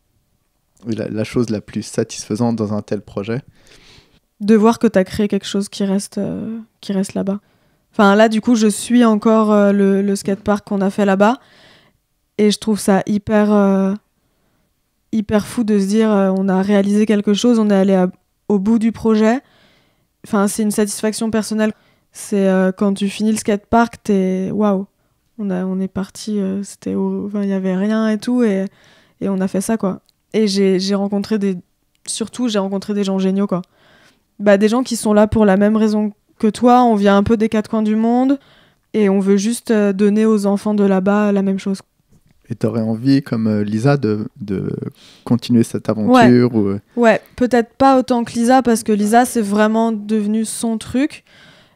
La, chose la plus satisfaisante dans un tel projet De voir que tu as créé quelque chose euh, qui reste, là-bas. Enfin, là, du coup, je suis encore le, le skatepark qu'on a fait là-bas et je trouve ça hyper. hyper fou de se dire on a réalisé quelque chose, on est allé au bout du projet, Enfin, c'est une satisfaction personnelle. C'est euh, quand tu finis le skatepark, t'es waouh. On, a, on est parti, euh, c'était il y avait rien et tout, et, on a fait ça quoi. Et j'ai rencontré des, surtout j'ai rencontré des gens géniaux quoi. Bah des gens qui sont là pour la même raison que toi. On vient un peu des quatre coins du monde et on veut juste euh, donner aux enfants de là-bas la même chose et tu aurais envie, comme euh, Lisa, de, continuer cette aventure Ouais, ou... Euh? ouais peut-être pas autant que Lisa, parce que Lisa, c'est vraiment devenu son truc.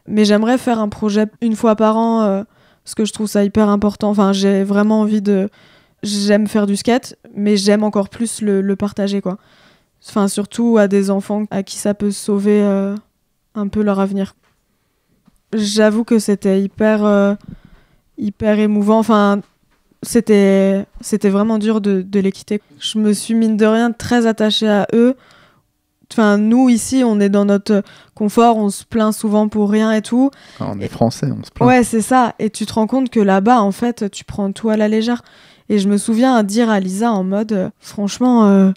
Mais j'aimerais faire un projet une fois par an, euh, parce que je trouve ça hyper important. Enfin, j'ai vraiment envie de. J'aime faire du skate, mais j'aime encore plus le, partager, quoi. Enfin, surtout à des enfants à qui ça peut sauver un peu leur avenir. J'avoue que c'était hyper. hyper émouvant. Enfin, c'était c'était vraiment dur de, les quitter. Je me suis mine de rien très attachée à eux. Enfin, nous ici, on est dans notre confort, on se plaint souvent pour rien et tout. on est français, on se plaint. Ouais, c'est ça. Et tu te rends compte que là-bas, en fait, tu prends tout à la légère. Et je me souviens dire à Lisa en mode, euh, franchement, euh,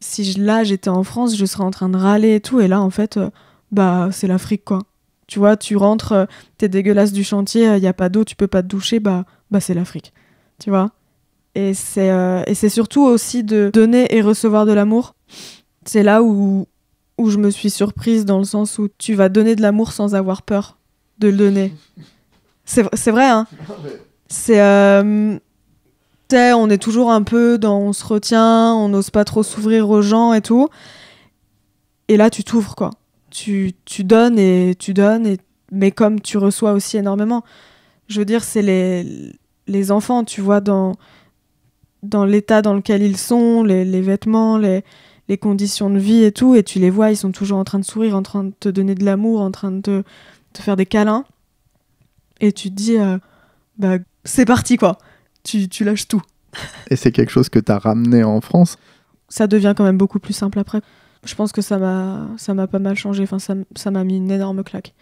si là j'étais en France, je serais en train de râler et tout. Et là, en fait, euh, bah c'est l'Afrique quoi. Tu vois, tu rentres, t'es dégueulasse du chantier, il y a pas d'eau, tu peux pas te doucher, bah, bah c'est l'Afrique tu vois. Et c'est euh, c'est surtout aussi de donner et recevoir de l'amour. C'est là où, où je me suis surprise dans le sens où tu vas donner de l'amour sans avoir peur de le donner. C'est vrai, hein C'est... Euh, on est toujours un peu dans on se retient, on n'ose pas trop s'ouvrir aux gens et tout. Et là, tu t'ouvres, quoi. Tu, tu donnes et tu donnes, et, mais comme tu reçois aussi énormément. Je veux dire, c'est les les enfants, tu vois, dans, dans l'état dans lequel ils sont, les, vêtements, les, les, conditions de vie et tout, et tu les vois, ils sont toujours en train de sourire, en train de te donner de l'amour, en train de te, faire des câlins. Et tu te dis, euh, bah, c'est parti quoi, tu, tu lâches tout. et c'est quelque chose que tu as ramené en France Ça devient quand même beaucoup plus simple après. Je pense que ça m'a, ça m'a pas mal changé, enfin, ça m'a mis une énorme claque.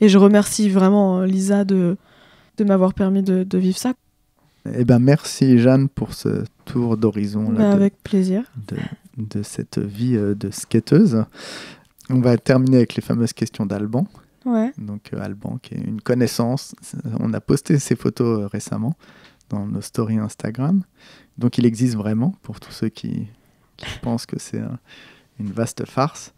Et je remercie vraiment euh, Lisa de, de m'avoir permis de, vivre ça. Eh ben merci Jeanne pour ce tour d'horizon. Bah, avec de, plaisir. De, cette vie euh, de skateuse. On va terminer avec les fameuses questions d'Alban. Ouais. Donc euh, Alban qui est une connaissance. On a posté ses photos euh, récemment dans nos stories Instagram. Donc il existe vraiment pour tous ceux qui, pensent que c'est une vaste farce.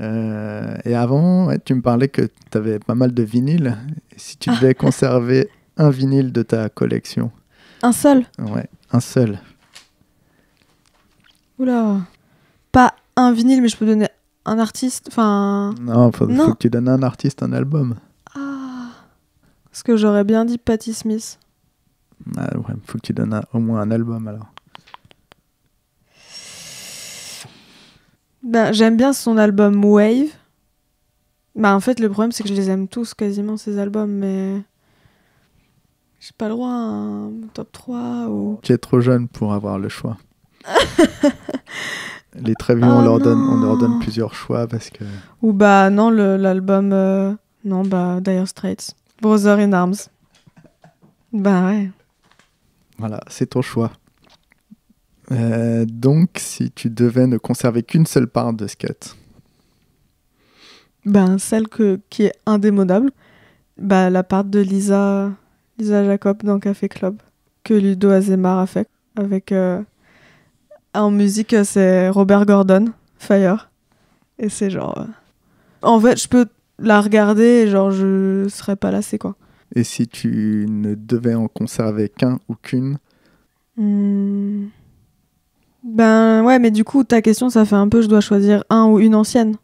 Euh, et avant, tu me parlais que tu avais pas mal de vinyles. si tu ah. devais conserver un vinyle de ta collection Un seul Ouais, un seul. Oula. Pas un vinyle, mais je peux donner un artiste. Enfin. Non, il faut que tu donnes un artiste, un album. Ah. Parce que j'aurais bien dit Patti Smith. Ah ouais, faut que tu donnes au moins un album alors. Ben, j'aime bien son album Wave. Ben, en fait, le problème, c'est que je les aime tous quasiment, ces albums, mais. J'ai pas le droit à un top 3 ou. Tu es trop jeune pour avoir le choix. les très vieux, on, oh leur donne, on leur donne plusieurs choix parce que. Ou bah non, l'album. Euh, non, bah Dire Straits. Brother in Arms. Bah ouais. Voilà, c'est ton choix. Euh, donc, si tu devais ne conserver qu'une seule part de skate ben, Celle que, qui est indémodable, ben, la part de Lisa, Lisa Jacob dans Café Club, que Ludo Azemar a fait. Avec, euh, en musique, c'est Robert Gordon, Fire. Et c'est genre. Euh, en fait, je peux la regarder et genre, je serais pas lassé quoi. Et si tu ne devais en conserver qu'un ou qu'une mmh. Ben ouais, mais du coup, ta question, ça fait un peu je dois choisir un ou une ancienne.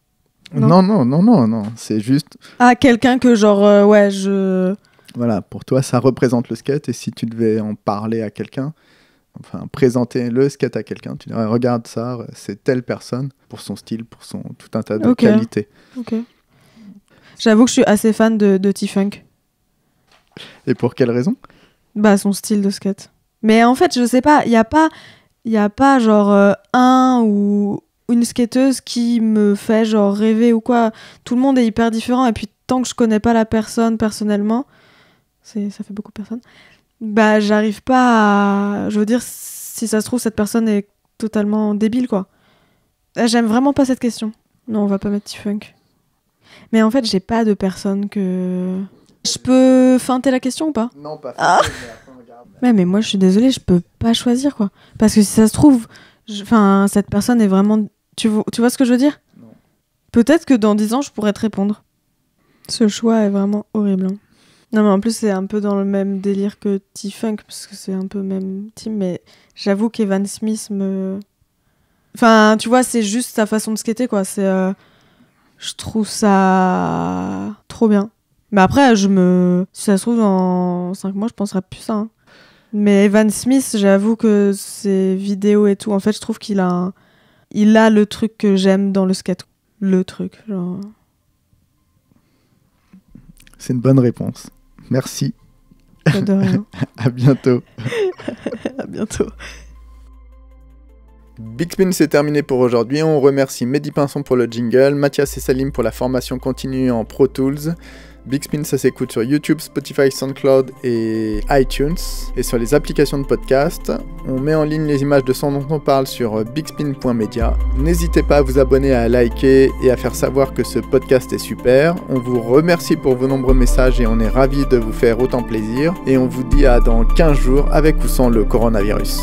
Non, non, non, non, non, c'est juste. Ah, quelqu'un que genre, euh, ouais, je. Voilà, pour toi, ça représente le skate et si tu devais en parler à quelqu'un, enfin présenter le skate à quelqu'un, tu dirais regarde ça, c'est telle personne pour son style, pour son tout un tas de qualités. Ok. J'avoue que je suis assez fan de, de T-Funk. Et pour quelle raison Bah son style de skate. Mais en fait, je sais pas, il n'y a pas il n'y a pas genre euh, un ou une skateuse qui me fait genre rêver ou quoi. Tout le monde est hyper différent et puis tant que je connais pas la personne personnellement, c'est ça fait beaucoup de personnes. Bah j'arrive pas à je veux dire si ça se trouve cette personne est totalement débile quoi. Ah, j'aime vraiment pas cette question. Non, on va pas mettre T-Funk. Mais en fait, j'ai pas de personne que je peux feinter la question ou pas Non, pas feinter, ah Ouais, mais moi, je suis désolée, je peux pas choisir, quoi. Parce que si ça se trouve, enfin, cette personne est vraiment. Tu vois, ce que je veux dire Peut-être que dans 10 ans, je pourrais te répondre. Ce choix est vraiment horrible. Hein. Non, mais en plus, c'est un peu dans le même délire que T-Funk, parce que c'est un peu même team, mais j'avoue qu'Evan Smith me. Enfin, tu vois, c'est juste sa façon de skater, quoi. C'est. Euh, je trouve ça. trop bien. Mais après, je me. Si ça se trouve, dans 5 mois, je penserai plus ça. Hein. Mais Evan Smith, j'avoue que ses vidéos et tout, en fait, je trouve qu'il a, il a le truc que j'aime dans le skate. Le truc. C'est une bonne réponse. Merci. De à bientôt. à bientôt. Big Spin, c'est terminé pour aujourd'hui. On remercie Mehdi Pinson pour le jingle, Mathias et Salim pour la formation continue en Pro Tools. Bigspin, ça s'écoute sur YouTube, Spotify, SoundCloud et iTunes, et sur les applications de podcast. On met en ligne les images de son dont on parle sur bigspin.media. N'hésitez pas à vous abonner, à liker et à faire savoir que ce podcast est super. On vous remercie pour vos nombreux messages et on est ravis de vous faire autant plaisir. Et on vous dit à dans 15 jours avec ou sans le coronavirus.